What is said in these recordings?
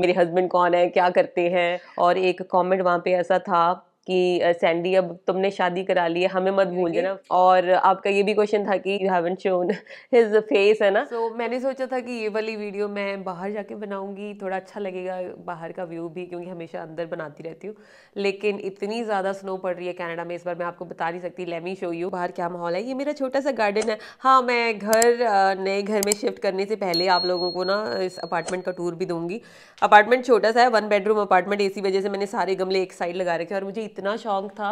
मेरे हस्बैंड कौन है क्या करते हैं और एक कमेंट वहाँ पे ऐसा था कि सैंडी अब तुमने शादी करा ली है हमें मत भूल जाना और आपका ये भी क्वेश्चन था कि you haven't shown his face है ना सो so, मैंने सोचा था कि ये वाली वीडियो मैं बाहर जाके बनाऊंगी थोड़ा अच्छा लगेगा बाहर का व्यू भी क्योंकि हमेशा अंदर बनाती रहती हूँ लेकिन इतनी ज़्यादा स्नो पड़ रही है कैनेडा में इस बार मैं आपको बता नहीं सकती लेमी शो यू बाहर क्या माहौल है ये मेरा छोटा सा गार्डन है हाँ मैं घर नए घर में शिफ्ट करने से पहले आप लोगों को ना इस अपार्टमेंट का टूर भी दूंगी अपार्टमेंट छोटा सा है वन बेडरूम अपार्टमेंट इसी वजह से मैंने सारे गमले एक साइड लगा रखे और मुझे इतना शौक था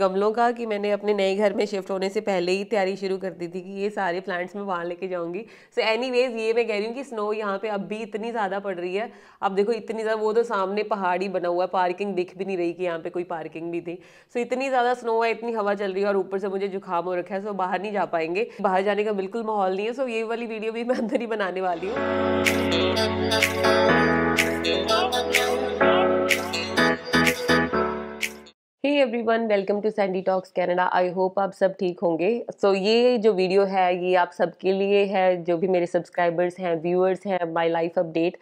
गमलों का कि मैंने अपने नए घर में शिफ्ट होने से पहले ही तैयारी शुरू कर दी थी कि ये सारे प्लांट्स मैं वहाँ लेके जाऊँगी सो एनी ये मैं कह रही हूँ कि स्नो यहाँ पे अब भी इतनी ज़्यादा पड़ रही है अब देखो इतनी ज़्यादा वो तो सामने पहाड़ ही बना हुआ है पार्किंग दिख भी नहीं रही कि यहाँ पर कोई पार्किंग भी थी सो इतनी ज़्यादा स्नो है इतनी हवा चल रही है और ऊपर से मुझे जुकाम हो रखा है सो बाहर नहीं जा पाएंगे बाहर जाने का बिल्कुल माहौल नहीं है सो ये वाली वीडियो भी मैं अंदर ही बनाने वाली हूँ hey everyone welcome to Sandy talks Canada I hope आप सब ठीक होंगे सो so, ये जो वीडियो है ये आप सबके लिए है जो भी मेरे सब्सक्राइबर्स हैं व्यूअर्स हैं माय लाइफ अपडेट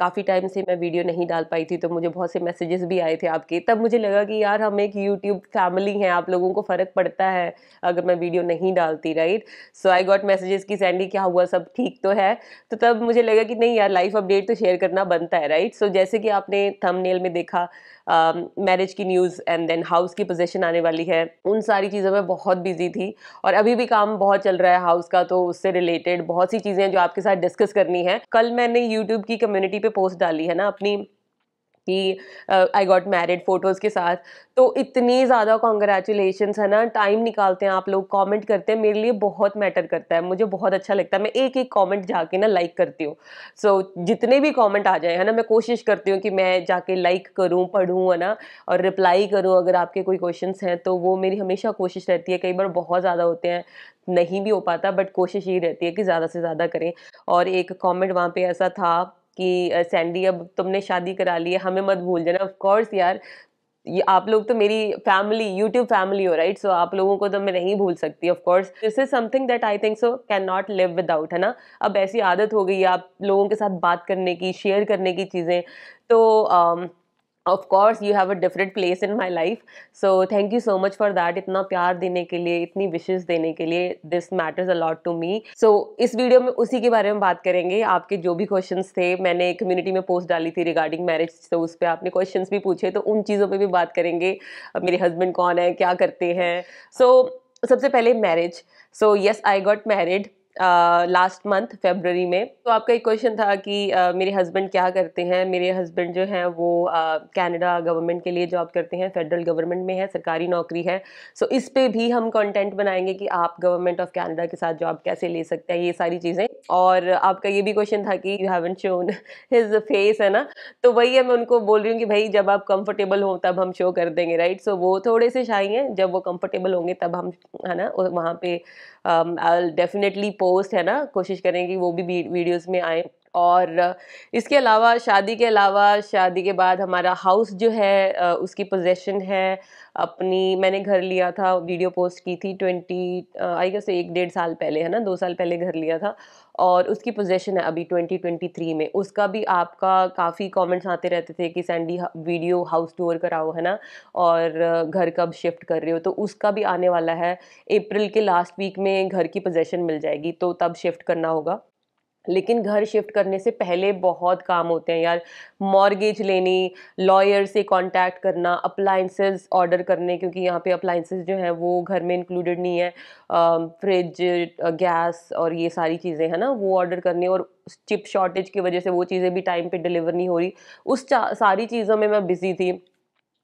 काफ़ी टाइम से मैं वीडियो नहीं डाल पाई थी तो मुझे बहुत से मैसेजेस भी आए थे आपके तब मुझे लगा कि यार हम एक यूट्यूब फैमिली हैं आप लोगों को फ़र्क पड़ता है अगर मैं वीडियो नहीं डालती right so I got messages की सैंडी क्या हुआ सब ठीक तो है तो तब मुझे लगा कि नहीं यार लाइफ अपडेट तो शेयर करना बनता है राइट सो so, जैसे कि आपने थम में देखा मैरिज uh, की news and then in house की पोजीशन आने वाली है उन सारी चीज़ों में बहुत बिजी थी और अभी भी काम बहुत चल रहा है हाउस का तो उससे रिलेटेड बहुत सी चीज़ें जो आपके साथ डिस्कस करनी है कल मैंने यूट्यूब की कम्युनिटी पे पोस्ट डाली है ना अपनी कि आई गॉट मैरिड फ़ोटोज़ के साथ तो इतनी ज़्यादा कॉन्ग्रेचुलेशन है ना टाइम निकालते हैं आप लोग कमेंट करते हैं मेरे लिए बहुत मैटर करता है मुझे बहुत अच्छा लगता है मैं एक एक कमेंट जाके ना लाइक करती हूँ सो so, जितने भी कमेंट आ जाए है ना मैं कोशिश करती हूँ कि मैं जाके लाइक करूँ पढ़ूँ है ना और रिप्लाई करूँ अगर आपके कोई क्वेश्चन हैं तो वो मेरी हमेशा कोशिश रहती है कई बार बहुत ज़्यादा होते हैं नहीं भी हो पाता बट कोशिश ये रहती है कि ज़्यादा से ज़्यादा करें और एक कमेंट वहाँ पे ऐसा था कि सैंडी अब तुमने शादी करा ली है हमें मत भूल जाना ऑफकोर्स यार ये आप लोग तो मेरी फैमिली यूट्यूब फैमिली हो राइट सो आप लोगों को तो मैं नहीं भूल सकती of course this is something that I think so can not live without है ना अब ऐसी आदत हो गई है आप लोगों के साथ बात करने की शेयर करने की चीज़ें तो um, of course you have a different place in my life so thank you so much for that इतना प्यार देने के लिए इतनी विशेष देने के लिए this matters a lot to me so इस वीडियो में उसी के बारे में बात करेंगे आपके जो भी क्वेश्चन थे मैंने कम्युनिटी में पोस्ट डाली थी रिगार्डिंग मैरिज तो उस पर आपने क्वेश्चन भी पूछे तो उन चीज़ों पर भी बात करेंगे मेरे हस्बैंड कौन है क्या करते हैं सो so, सबसे पहले marriage so yes I got married last month February में तो आपका एक क्वेश्चन था कि uh, मेरे हस्बैंड क्या करते हैं मेरे हस्बैंड जो हैं वो कनाडा uh, गवर्नमेंट के लिए जॉब करते हैं फेडरल गवर्नमेंट में है सरकारी नौकरी है सो so, इस पर भी हम कंटेंट बनाएंगे कि आप गवर्नमेंट ऑफ कैनेडा के साथ जॉब कैसे ले सकते हैं ये सारी चीज़ें और आपका ये भी क्वेश्चन था कि you haven't shown his face है ना तो वही है मैं उनको बोल रही हूँ कि भाई जब आप कंफर्टेबल हो तब हम शो कर देंगे राइट सो so, वो थोड़े से शाही हैं जब वो कंफर्टेबल होंगे तब हम है ना वहाँ पे आई डेफिनेटली um, होस्ट है ना कोशिश करें कि वो भी वीडियोस में आए और इसके अलावा शादी के अलावा शादी के बाद हमारा हाउस जो है उसकी पोजेशन है अपनी मैंने घर लिया था वीडियो पोस्ट की थी ट्वेंटी आई गेस एक डेढ़ साल पहले है ना दो साल पहले घर लिया था और उसकी पोजीशन है अभी 2023 में उसका भी आपका काफ़ी कमेंट्स आते रहते थे कि सैंडी वीडियो हाउस टूर कराओ है ना और घर कब शिफ्ट कर रहे हो तो उसका भी आने वाला है अप्रैल के लास्ट वीक में घर की पोजीशन मिल जाएगी तो तब शिफ्ट करना होगा लेकिन घर शिफ्ट करने से पहले बहुत काम होते हैं यार मॉर्गेज लेनी लॉयर से कांटेक्ट करना अप्लाइंसेस ऑर्डर करने क्योंकि यहाँ पे अप्लाइंसेस जो हैं वो घर में इंक्लूडेड नहीं है फ्रिज गैस और ये सारी चीज़ें हैं ना वो ऑर्डर करनी और चिप शॉर्टेज की वजह से वो चीज़ें भी टाइम पे डिलीवर नहीं हो रही उस सारी चीज़ों में मैं बिज़ी थी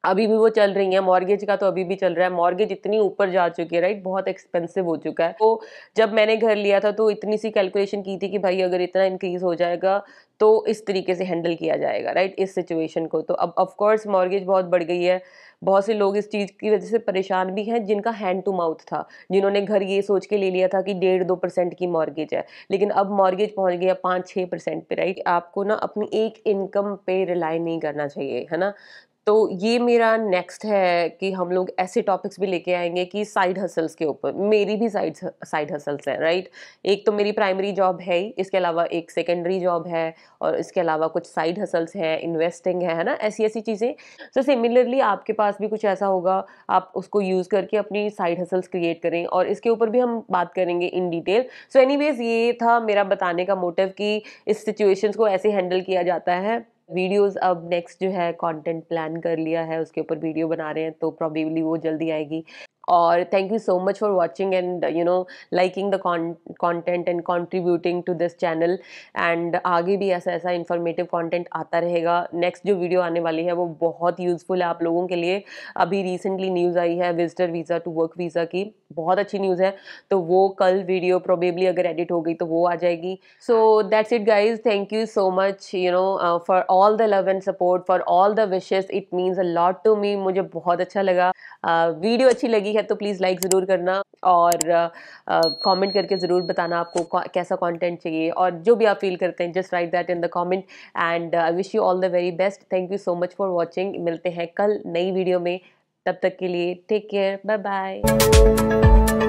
अभी भी वो चल रही है मॉर्गेज का तो अभी भी चल रहा है मॉर्गेज इतनी ऊपर जा चुकी है राइट बहुत एक्सपेंसिव हो चुका है तो जब मैंने घर लिया था तो इतनी सी कैलकुलेशन की थी कि भाई अगर इतना इंक्रीज हो जाएगा तो इस तरीके से हैंडल किया जाएगा राइट इस सिचुएशन को तो अब ऑफकोर्स मॉर्गेज बहुत बढ़ गई है बहुत से लोग इस चीज़ की वजह से परेशान भी हैं जिनका हैंड टू माउथ था जिन्होंने घर ये सोच के ले लिया था कि डेढ़ दो परसेंट की मॉर्गेज है लेकिन अब मॉर्गेज पहुंच गया पाँच छः परसेंट पर राइट आपको ना अपनी एक इनकम पे रिलाई नहीं करना चाहिए है ना तो ये मेरा नेक्स्ट है कि हम लोग ऐसे टॉपिक्स भी लेके आएंगे कि साइड हसल्स के ऊपर मेरी भी साइड साइड हसल्स हैं राइट एक तो मेरी प्राइमरी जॉब है ही इसके अलावा एक सेकेंडरी जॉब है और इसके अलावा कुछ साइड हसल्स हैं इन्वेस्टिंग है है ना ऐसी ऐसी चीज़ें सो सिमिलरली आपके पास भी कुछ ऐसा होगा आप उसको यूज़ करके अपनी साइड हसल्स क्रिएट करें और इसके ऊपर भी हम बात करेंगे इन डिटेल सो एनी ये था मेरा बताने का मोटिव कि इस सिचुएशन को ऐसे हैंडल किया जाता है वीडियोस अब नेक्स्ट जो है कंटेंट प्लान कर लिया है उसके ऊपर वीडियो बना रहे हैं तो प्रॉबेबली वो जल्दी आएगी और thank you so much for watching and you know liking the content and contributing to this channel and आगे भी ऐसा ऐसा इन्फॉर्मेटिव कॉन्टेंट आता रहेगा नेक्स्ट जो वीडियो आने वाली है वो बहुत यूजफुल है आप लोगों के लिए अभी रिसेंटली न्यूज़ आई है visitor visa to work visa की बहुत अच्छी न्यूज़ है तो वो कल वीडियो प्रोबेबली अगर एडिट हो गई तो वो आ जाएगी so that's it guys thank you so much you know for all the love and support for all the wishes it means a lot to me मुझे बहुत अच्छा लगा वीडियो uh, अच्छी लगी है तो प्लीज़ लाइक ज़रूर करना और कमेंट करके ज़रूर बताना आपको कैसा कंटेंट चाहिए और जो भी आप फील करते हैं just write that in the comment and I wish you all the very best thank you so much for watching मिलते हैं कल नई वीडियो में तब तक के लिए टेक केयर बाय बाय